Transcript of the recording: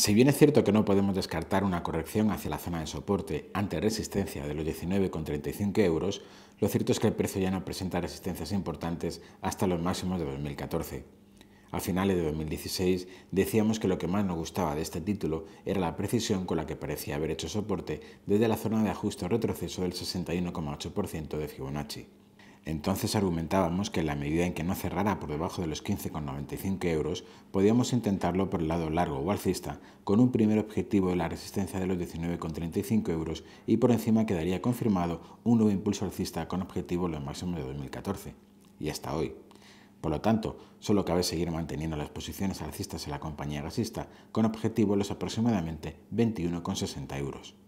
Si bien es cierto que no podemos descartar una corrección hacia la zona de soporte ante resistencia de los 19,35 euros, lo cierto es que el precio ya no presenta resistencias importantes hasta los máximos de 2014. A finales de 2016 decíamos que lo que más nos gustaba de este título era la precisión con la que parecía haber hecho soporte desde la zona de ajuste o retroceso del 61,8% de Fibonacci. Entonces argumentábamos que en la medida en que no cerrara por debajo de los 15,95 euros, podíamos intentarlo por el lado largo o alcista, con un primer objetivo de la resistencia de los 19,35 euros y por encima quedaría confirmado un nuevo impulso alcista con objetivo los máximos de 2014 y hasta hoy. Por lo tanto, solo cabe seguir manteniendo las posiciones alcistas en la compañía gasista con objetivo los aproximadamente 21,60 euros.